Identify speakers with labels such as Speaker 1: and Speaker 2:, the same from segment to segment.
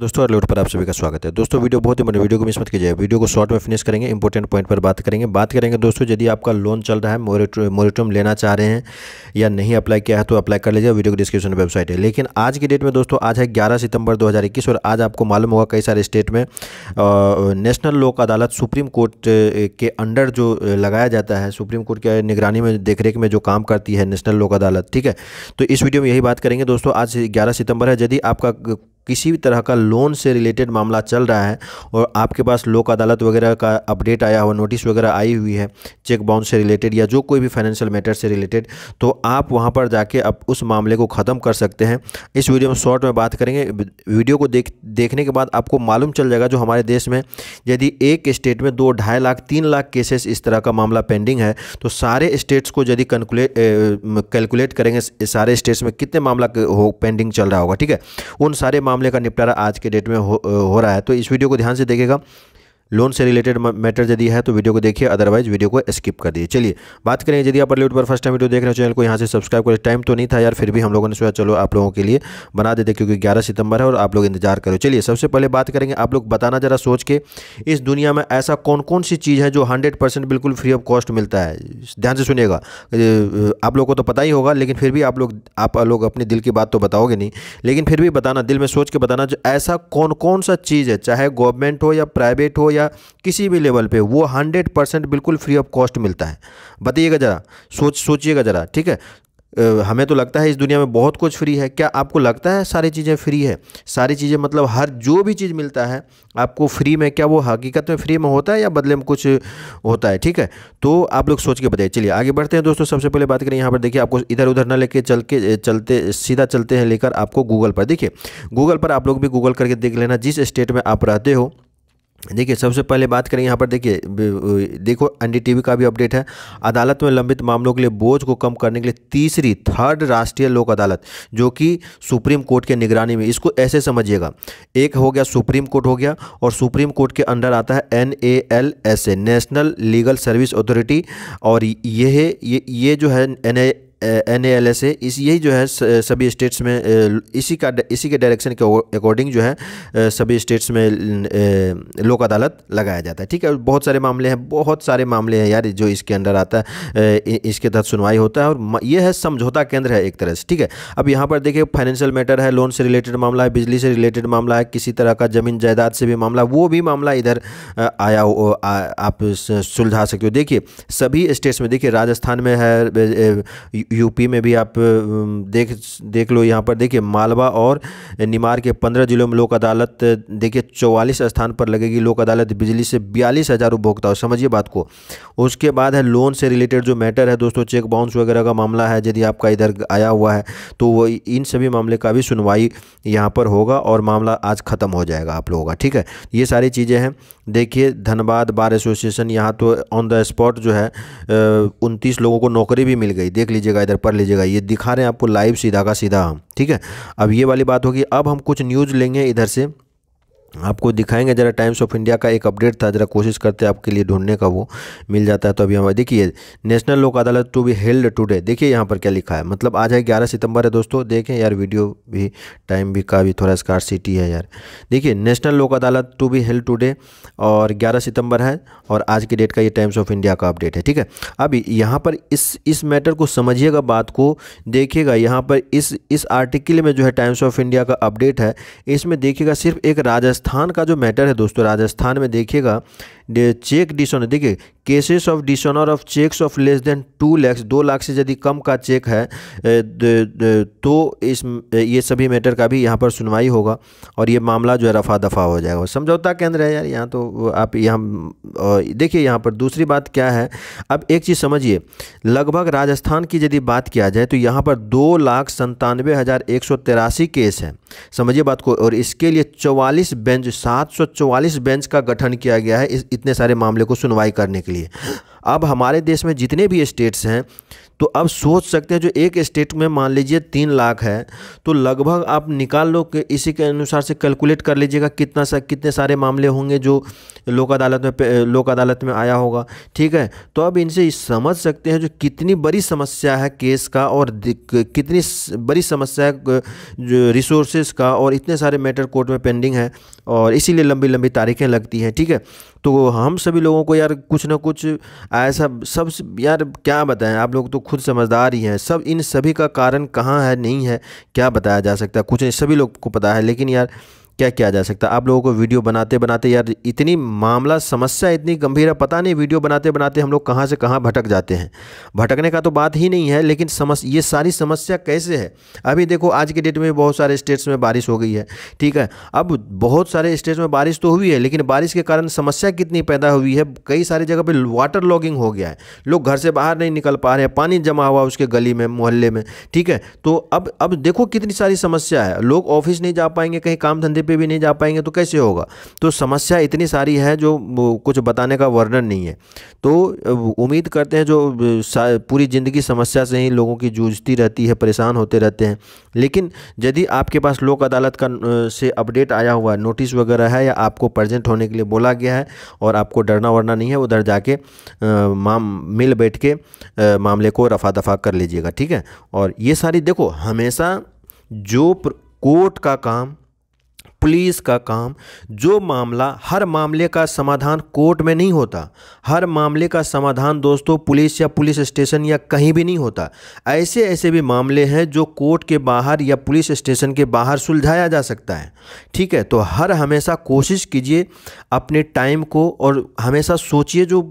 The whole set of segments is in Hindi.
Speaker 1: दोस्तों अर्लोड पर आप सभी का स्वागत है दोस्तों वीडियो बहुत ही बड़ी वीडियो को मिस मत कीजिए वीडियो को शॉर्ट में फिनिश करेंगे इंपॉर्टेंट पॉइंट पर बात करेंगे बात करेंगे दोस्तों यदि आपका लोन चल रहा है मोरेटोरियम लेना चाह रहे हैं या नहीं अप्लाई किया है तो अप्लाई कर लीजिए वीडियो को डिस्क्रिप्शन में वेबसाइट है लेकिन आज की डेट में दोस्तों आज है ग्यारह सितंबर दो और आज आपको मालूम होगा कई सारे स्टेट में नेशनल लोक अदालत सुप्रीम कोर्ट के अंडर जो लगाया जाता है सुप्रीम कोर्ट के निगरानी में देखरेख में जो काम करती है नेशनल लोक अदालत ठीक है तो इस वीडियो में यही बात करेंगे दोस्तों आज ग्यारह सितंबर है यदि आपका किसी भी तरह का लोन से रिलेटेड मामला चल रहा है और आपके पास लोक अदालत वगैरह का अपडेट आया हुआ नोटिस वगैरह आई हुई है चेक बाउंस से रिलेटेड या जो कोई भी फाइनेंशियल मैटर से रिलेटेड तो आप वहाँ पर जाके आप उस मामले को ख़त्म कर सकते हैं इस वीडियो में शॉर्ट में बात करेंगे वीडियो को देख देखने के बाद आपको मालूम चल जाएगा जो हमारे देश में यदि एक स्टेट में दो ढाई लाख तीन लाख केसेस इस तरह का मामला पेंडिंग है तो सारे स्टेट्स को यदि कैलकुलेट कैलकुलेट करेंगे सारे स्टेट्स में कितने मामला हो पेंडिंग चल रहा होगा ठीक है उन सारे मामले का निपटारा आज के डेट में हो, हो रहा है तो इस वीडियो को ध्यान से देखेगा लोन से रिलेटेड मैटर यदि है तो वीडियो को देखिए अदरवाइज वीडियो को स्किप कर दिए चलिए बात करेंगे यदि आप बॉलीवुड पर फर्स्ट टाइम वीडियो देख रहे हो चैनल को यहाँ से सब्सक्राइब करें टाइम तो नहीं था यार फिर भी हम लोगों ने सोचा चलो आप लोगों के लिए बना देते क्योंकि ग्यारह सितंबर है और आप लोग इंतजार करो चलिए सबसे पहले बात करेंगे आप लोग बताना जरा सोच के इस दुनिया में ऐसा कौन कौन सी चीज़ है जो हंड्रेड परसेंट बिल्कुल फ्री ऑफ कॉस्ट मिलता है ध्यान से सुनेगा आप लोग को तो पता ही होगा लेकिन फिर भी आप लोग आप लोग अपने दिल की बात तो बताओगे नहीं लेकिन फिर भी बताना दिल में सोच के बताना जो ऐसा कौन कौन सा चीज़ है चाहे गवर्नमेंट हो या प्राइवेट हो या या किसी भी लेवल पे वो हंड्रेड परसेंट बिल्कुल फ्री ऑफ कॉस्ट मिलता है बताइएगा ज़रा सोच सोचिएगा ज़रा ठीक है हमें तो लगता है इस दुनिया में बहुत कुछ फ्री है क्या आपको लगता है सारी चीज़ें फ्री है सारी चीज़ें मतलब हर जो भी चीज़ मिलता है आपको फ्री में क्या वो हकीकत में फ्री में होता है या बदले में कुछ होता है ठीक है तो आप लोग सोच के बताइए चलिए आगे बढ़ते हैं दोस्तों सबसे पहले बात करें यहाँ पर देखिए आपको इधर उधर ना लेके चल के चलते सीधा चलते हैं लेकर आपको गूगल पर देखिए गूगल पर आप लोग भी गूगल करके देख लेना जिस स्टेट में आप रहते हो देखिए सबसे पहले बात करें यहाँ पर देखिए देखो एन टीवी का भी अपडेट है अदालत में लंबित मामलों के लिए बोझ को कम करने के लिए तीसरी थर्ड राष्ट्रीय लोक अदालत जो कि सुप्रीम कोर्ट के निगरानी में इसको ऐसे समझिएगा एक हो गया सुप्रीम कोर्ट हो गया और सुप्रीम कोर्ट के अंडर आता है N A L S A national legal service authority और यह ये, ये जो है N N L S A यही जो है सभी स्टेट्स में इसी का इसी के डायरेक्शन के अकॉर्डिंग जो है सभी स्टेट्स में लोक अदालत लगाया जाता है ठीक है बहुत सारे मामले हैं बहुत सारे मामले हैं यार जो इसके अंडर आता है इसके तहत सुनवाई होता है और ये है समझौता केंद्र है एक तरह से ठीक है अब यहाँ पर देखिए फाइनेंशियल मैटर है लोन से रिलेटेड मामला है बिजली से रिलेटेड मामला है किसी तरह का ज़मीन जायदाद से भी मामला वो भी मामला इधर आया आप सुलझा सकते हो देखिए सभी स्टेट्स में देखिए राजस्थान में है यूपी में भी आप देख देख लो यहाँ पर देखिए मालवा और निमार के पंद्रह जिलों में लोक अदालत देखिए चौवालीस स्थान पर लगेगी लोक अदालत बिजली से बयालीस हज़ार उपभोक्ताओं समझिए बात को उसके बाद है लोन से रिलेटेड जो मैटर है दोस्तों चेक बाउंस वगैरह का मामला है यदि आपका इधर आया हुआ है तो वो इन सभी मामले का भी सुनवाई यहाँ पर होगा और मामला आज ख़त्म हो जाएगा आप लोगों का ठीक है ये सारी चीज़ें हैं देखिए धनबाद बार एसोसिएशन यहाँ तो ऑन द स्पॉट जो है उनतीस लोगों को नौकरी भी मिल गई देख लीजिएगा इधर पढ़ लीजिएगा ये दिखा रहे हैं आपको लाइव सीधा का सीधा हम ठीक है अब ये वाली बात होगी अब हम कुछ न्यूज़ लेंगे इधर से आपको दिखाएंगे ज़रा टाइम्स ऑफ इंडिया का एक अपडेट था ज़रा कोशिश करते हैं आपके लिए ढूंढने का वो मिल जाता है तो अभी हमारे देखिए नेशनल लोक अदालत टू बी हेल्ड टुडे देखिए यहाँ पर क्या लिखा है मतलब आज है ग्यारह सितंबर है दोस्तों देखें यार वीडियो भी टाइम भी का भी थोड़ा स्कार सिटी है यार देखिए नेशनल लोक अदालत टू बी हेल्ड टूडे और ग्यारह सितम्बर है और आज की डेट का ये टाइम्स ऑफ इंडिया का अपडेट है ठीक है अभी यहाँ पर इस इस मैटर को समझिएगा बात को देखिएगा यहाँ पर इस इस आर्टिकल में जो है टाइम्स ऑफ इंडिया का अपडेट है इसमें देखिएगा सिर्फ एक राजस्थान राजस्थान का जो मैटर है दोस्तों राजस्थान में देखिएगा चेक डिस देखिए cases of dishonour of cheques of less than two lakhs दो लाख से यदि कम का चेक है तो इस ये सभी मैटर का भी यहाँ पर सुनवाई होगा और ये मामला जो है रफा दफा हो जाएगा समझौता केंद्र है यार यहाँ तो आप यहाँ देखिए यहाँ पर दूसरी बात क्या है अब एक चीज़ समझिए लगभग राजस्थान की यदि बात किया जाए तो यहाँ पर दो लाख संतानवे हज़ार एक सौ तिरासी केस हैं समझिए बात को और इसके लिए चौवालीस बेंच सात सौ चौवालीस बेंच का गठन किया गया है इस इतने सारे मामले को सुनवाई करने के लिए लिए अब हमारे देश में जितने भी स्टेट्स हैं तो अब सोच सकते हैं जो एक स्टेट में मान लीजिए तीन लाख है तो लगभग आप निकाल लो कि इसी के अनुसार से कैलकुलेट कर लीजिएगा कितना सा कितने सारे मामले होंगे जो लोक अदालत में लोक अदालत में आया होगा ठीक है तो अब इनसे समझ सकते हैं जो कितनी बड़ी समस्या है केस का और कितनी बड़ी समस्या है रिसोर्सेज का और इतने सारे मैटर कोर्ट में पेंडिंग है और इसीलिए लंबी लंबी तारीखें लगती हैं ठीक है तो हम सभी लोगों को यार कुछ ना कुछ ऐसा सब यार क्या बताएं आप लोग तो खुद समझदार ही हैं सब इन सभी का कारण कहाँ है नहीं है क्या बताया जा सकता है कुछ नहीं सभी लोग को पता है लेकिन यार क्या किया जा सकता है आप लोगों को वीडियो बनाते बनाते यार इतनी मामला समस्या इतनी गंभीर है पता नहीं वीडियो बनाते बनाते हम लोग कहाँ से कहाँ भटक जाते हैं भटकने का तो बात ही नहीं है लेकिन समस्या ये सारी समस्या कैसे है अभी देखो आज के डेट में बहुत सारे स्टेट्स में बारिश हो गई है ठीक है अब बहुत सारे स्टेट्स में बारिश तो हुई है लेकिन बारिश के कारण समस्या कितनी पैदा हुई है कई सारी जगह पर वाटर लॉगिंग हो गया है लोग घर से बाहर नहीं निकल पा रहे हैं पानी जमा हुआ उसके गली में मोहल्ले में ठीक है तो अब अब देखो कितनी सारी समस्या है लोग ऑफिस नहीं जा पाएंगे कहीं काम धंधे पे भी नहीं जा पाएंगे तो कैसे होगा तो समस्या इतनी सारी है जो कुछ बताने का वर्णन नहीं है तो उम्मीद करते हैं जो पूरी ज़िंदगी समस्या से ही लोगों की जूझती रहती है परेशान होते रहते हैं लेकिन यदि आपके पास लोक अदालत का से अपडेट आया हुआ है नोटिस वगैरह है या आपको प्रजेंट होने के लिए बोला गया है और आपको डरना वरना नहीं है उधर जाके माम मिल बैठ के मामले को रफा दफा कर लीजिएगा ठीक है और ये सारी देखो हमेशा जो कोर्ट का काम पुलिस का काम जो मामला हर मामले का समाधान कोर्ट में नहीं होता हर मामले का समाधान दोस्तों पुलिस या पुलिस स्टेशन या कहीं भी नहीं होता ऐसे ऐसे भी मामले हैं जो कोर्ट के बाहर या पुलिस स्टेशन के बाहर सुलझाया जा सकता है ठीक है तो हर हमेशा कोशिश कीजिए अपने टाइम को और हमेशा सोचिए जो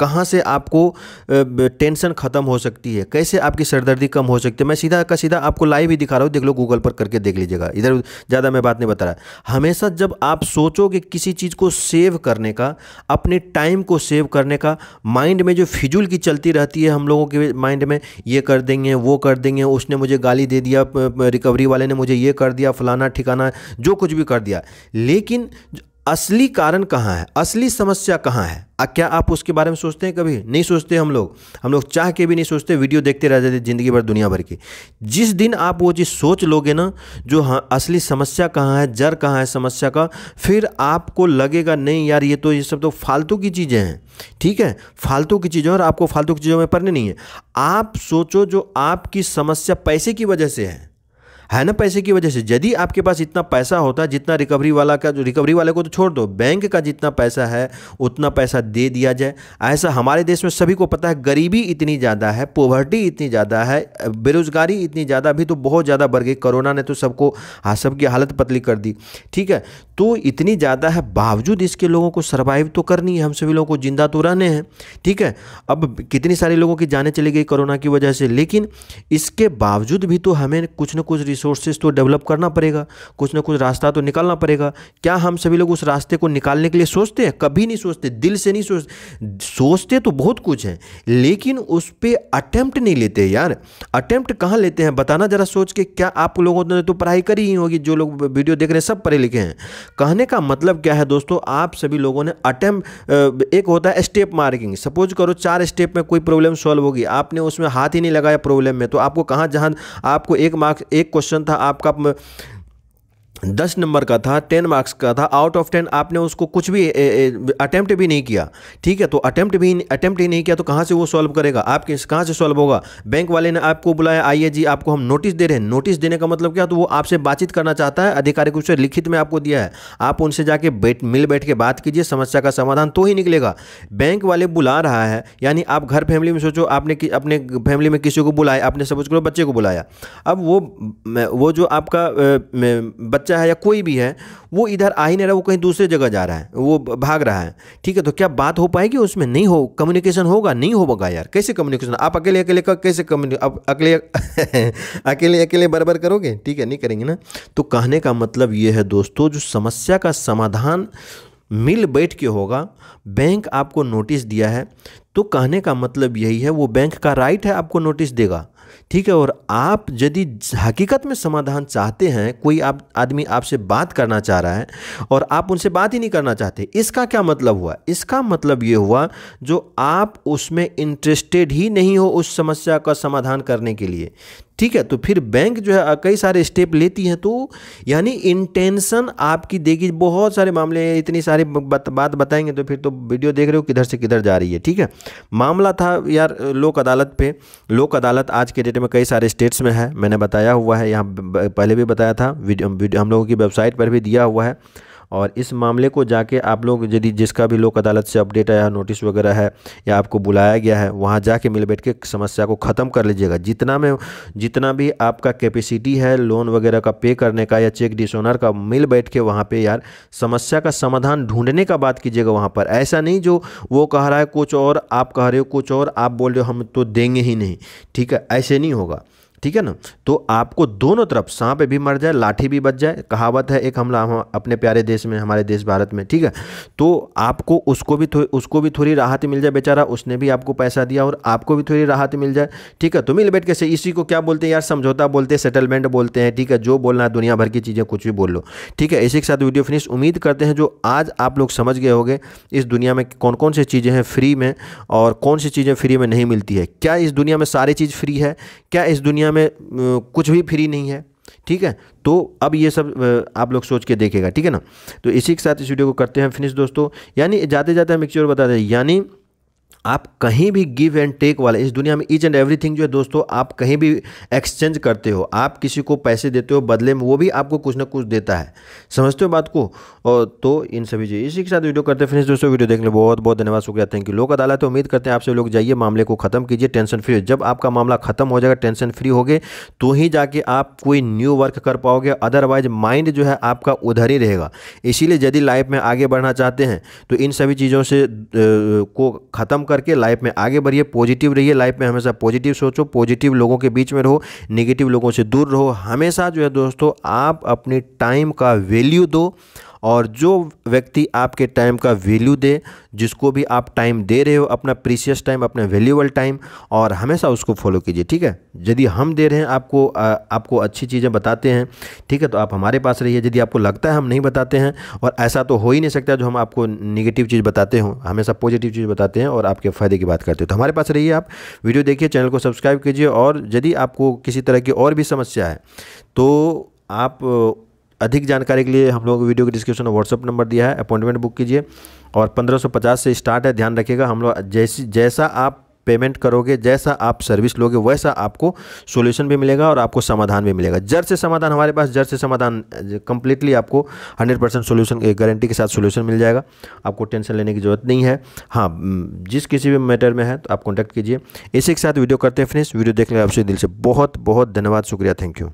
Speaker 1: कहाँ से आपको टेंशन ख़त्म हो सकती है कैसे आपकी सरदर्दी कम हो सकती है मैं सीधा का सीधा आपको लाइव ही दिखा रहा हूँ देख लो गूगल पर करके देख लीजिएगा इधर ज़्यादा मैं बात नहीं बता रहा है हमेशा जब आप सोचोगे किसी चीज़ को सेव करने का अपने टाइम को सेव करने का माइंड में जो फिजूल की चलती रहती है हम लोगों के माइंड में ये कर देंगे वो कर देंगे उसने मुझे गाली दे दिया रिकवरी वाले ने मुझे ये कर दिया फलाना ठिकाना जो कुछ भी कर दिया लेकिन असली कारण कहाँ है असली समस्या कहाँ है आ, क्या आप उसके बारे में सोचते हैं कभी नहीं सोचते हम लोग हम लोग चाह के भी नहीं सोचते वीडियो देखते रह जाते ज़िंदगी भर दुनिया भर की जिस दिन आप वो चीज़ सोच लोगे ना जो हाँ असली समस्या कहाँ है जर कहाँ है समस्या का फिर आपको लगेगा नहीं यार ये तो ये सब तो फालतू की चीज़ें हैं ठीक है फालतू की चीज़ें और आपको फालतू की चीज़ों में पढ़ने नहीं है आप सोचो जो आपकी समस्या पैसे की वजह से है है ना पैसे की वजह से यदि आपके पास इतना पैसा होता जितना रिकवरी वाला का जो रिकवरी वाले को तो छोड़ दो बैंक का जितना पैसा है उतना पैसा दे दिया जाए ऐसा हमारे देश में सभी को पता है गरीबी इतनी ज़्यादा है पोवर्टी इतनी ज़्यादा है बेरोजगारी इतनी ज़्यादा अभी तो बहुत ज़्यादा बढ़ गई कोरोना ने तो सबको हाँ, सबकी हालत पतली कर दी ठीक है तो इतनी ज़्यादा है बावजूद इसके लोगों को सर्वाइव तो करनी है हम सभी लोगों को ज़िंदा तो रहने हैं ठीक है अब कितनी सारे लोगों की जाने चली गई कोरोना की वजह से लेकिन इसके बावजूद भी तो हमें कुछ ना कुछ रिसोर्सेज तो डेवलप करना पड़ेगा कुछ ना कुछ रास्ता तो निकालना पड़ेगा क्या हम सभी लोग उस रास्ते को निकालने के लिए सोचते हैं कभी नहीं सोचते दिल से नहीं सोचते सोचते तो बहुत कुछ है लेकिन उस पर अटैम्प्ट नहीं लेते यार अटैम्प्ट कहाँ लेते हैं बताना ज़रा सोच के क्या आप लोगों ने तो पढ़ाई करी ही होगी जो लोग वीडियो देख रहे हैं सब पढ़े लिखे हैं कहने का मतलब क्या है दोस्तों आप सभी लोगों ने अटैम्प एक होता है स्टेप मार्किंग सपोज करो चार स्टेप में कोई प्रॉब्लम सॉल्व होगी आपने उसमें हाथ ही नहीं लगाया प्रॉब्लम में तो आपको कहाँ जहाँ आपको एक मार्क्स एक क्वेश्चन क्वेश्चन था आपका दस नंबर का था टेन मार्क्स का था आउट ऑफ टेन आपने उसको कुछ भी अटैम्प्ट भी नहीं किया ठीक है तो अटैम्प्ट भी अटैम्प्ट ही नहीं किया तो कहाँ से वो सॉल्व करेगा आपके कहाँ से सॉल्व होगा बैंक वाले ने आपको बुलाया आइए जी आपको हम नोटिस दे रहे हैं नोटिस देने का मतलब क्या तो वो आपसे बातचीत करना चाहता है रूप से लिखित में आपको दिया है आप उनसे जाके बैठ मिल बैठ के बात कीजिए समस्या का समाधान तो ही निकलेगा बैंक वाले बुला रहा है यानी आप घर फैमिली में सोचो आपने अपने फैमिली में किसी को बुलाया आपने सब करो बच्चे को बुलाया अब वो वो जो आपका बच्चा बच्चा है या कोई भी है वो इधर आ ही नहीं रहा वो कहीं दूसरे जगह जा रहा है वो भाग रहा है ठीक है तो क्या बात हो पाएगी उसमें नहीं हो कम्युनिकेशन होगा नहीं होगा यार कैसे कम्युनिकेशन आप अकेले अकेले का कैसे अकेले अकेले अकेले बराबर करोगे ठीक है नहीं करेंगे ना तो कहने का मतलब ये है दोस्तों जो समस्या का समाधान मिल बैठ के होगा बैंक आपको नोटिस दिया है तो कहने का मतलब यही है वो बैंक का राइट है आपको नोटिस देगा ठीक है और आप यदि हकीकत में समाधान चाहते हैं कोई आप आदमी आपसे बात करना चाह रहा है और आप उनसे बात ही नहीं करना चाहते इसका क्या मतलब हुआ इसका मतलब ये हुआ जो आप उसमें इंटरेस्टेड ही नहीं हो उस समस्या का समाधान करने के लिए ठीक है तो फिर बैंक जो है कई सारे स्टेप लेती है तो यानी इंटेंशन आपकी देगी बहुत सारे मामले इतनी सारी बात बात बताएंगे तो फिर तो वीडियो देख रहे हो किधर से किधर जा रही है ठीक है मामला था यार लोक अदालत पे लोक अदालत आज के डेट में कई सारे स्टेट्स में है मैंने बताया हुआ है यहाँ पहले भी बताया था वीडियो, वीडियो हम लोगों की वेबसाइट पर भी दिया हुआ है और इस मामले को जाके आप लोग यदि जिसका भी लोक अदालत से अपडेट आया नोटिस वगैरह है या आपको बुलाया गया है वहाँ जाके मिल बैठ के समस्या को ख़त्म कर लीजिएगा जितना में जितना भी आपका कैपेसिटी है लोन वगैरह का पे करने का या चेक डिसोनर का मिल बैठ के वहाँ पर यार समस्या का समाधान ढूंढने का बात कीजिएगा वहाँ पर ऐसा नहीं जो वो कह रहा है कुछ और आप कह रहे हो कुछ और आप बोल रहे हो हम तो देंगे ही नहीं ठीक है ऐसे नहीं होगा ठीक है ना तो आपको दोनों तरफ सांप भी मर जाए लाठी भी बच जाए कहावत है एक हमला हम अपने प्यारे देश में हमारे देश भारत में ठीक है तो आपको उसको भी उसको भी थोड़ी राहत मिल जाए बेचारा उसने भी आपको पैसा दिया और आपको भी थोड़ी राहत मिल जाए ठीक है तो मिल बैठ कैसे इसी को क्या बोलते हैं यार समझौता बोलते हैं सेटलमेंट बोलते हैं ठीक है जो बोलना है दुनिया भर की चीज़ें कुछ भी बोल लो ठीक है इसी के साथ वीडियो फिनिश उम्मीद करते हैं जो आज आप लोग समझ गए होंगे इस दुनिया में कौन कौन सी चीज़ें हैं फ्री में और कौन सी चीज़ें फ्री में नहीं मिलती है क्या इस दुनिया में सारी चीज़ फ्री है क्या इस दुनिया में कुछ भी फ्री नहीं है ठीक है तो अब ये सब आप लोग सोच के देखेगा ठीक है ना तो इसी के साथ इस वीडियो को करते हैं फिनिश दोस्तों यानी जाते जाते हम एक चीज़ और बता दें यानी आप कहीं भी गिव एंड टेक वाले इस दुनिया में ईच एंड एवरीथिंग जो है दोस्तों आप कहीं भी एक्सचेंज करते हो आप किसी को पैसे देते हो बदले में वो भी आपको कुछ ना कुछ देता है समझते हो बात को और तो इन सभी चीज़ इसी के साथ वीडियो करते हैं फ्रेंड्स दोस्तों वीडियो देखने बहुत बहुत धन्यवाद शुक्रिया थैंक यू लोग अदालत उम्मीद करते हैं आपसे लोग जाइए मामले को खत्म कीजिए टेंशन फ्री जब आपका मामला खत्म हो जाएगा टेंशन फ्री हो तो ही जाके आप कोई न्यू वर्क कर पाओगे अदरवाइज माइंड जो है आपका उधर ही रहेगा इसीलिए यदि लाइफ में आगे बढ़ना चाहते हैं तो इन सभी चीज़ों से को ख़त्म काम करके लाइफ में आगे बढ़िए पॉजिटिव रहिए लाइफ में हमेशा पॉजिटिव सोचो पॉजिटिव लोगों के बीच में रहो निगेटिव लोगों से दूर रहो हमेशा जो है दोस्तों आप अपने टाइम का वैल्यू दो और जो व्यक्ति आपके टाइम का वैल्यू दे जिसको भी आप टाइम दे रहे हो अपना प्रीशियस टाइम अपना वैल्यूबल टाइम और हमेशा उसको फॉलो कीजिए ठीक है यदि हम दे रहे हैं आपको आ, आपको अच्छी चीज़ें बताते हैं ठीक है तो आप हमारे पास रहिए यदि आपको लगता है हम नहीं बताते हैं और ऐसा तो हो ही नहीं सकता जो हम आपको निगेटिव चीज़ बताते हों हमेशा पॉजिटिव चीज़ बताते हैं और आपके फ़ायदे की बात करते हैं तो हमारे पास रहिए आप वीडियो देखिए चैनल को सब्सक्राइब कीजिए और यदि आपको किसी तरह की और भी समस्या है तो आप अधिक जानकारी के लिए हम लोग वीडियो के डिस्क्रिप्शन में व्हाट्सअप नंबर दिया है अपॉइंटमेंट बुक कीजिए और 1550 से स्टार्ट है ध्यान रखिएगा हम लोग जैसी जैसा आप पेमेंट करोगे जैसा आप सर्विस लोगे वैसा आपको सॉल्यूशन भी मिलेगा और आपको समाधान भी मिलेगा जड़ से समाधान हमारे पास जड़ से समाधान कंप्लीटली आपको 100 परसेंट सोल्यूशन गारंटी के साथ सोल्यूशन मिल जाएगा आपको टेंशन लेने की जरूरत नहीं है हाँ जिस किसी भी मैटर में है तो आप कॉन्टैक्ट कीजिए इसी के साथ वीडियो करते हैं फिनिश वीडियो देखने आपसे दिल से बहुत बहुत धन्यवाद शुक्रिया थैंक यू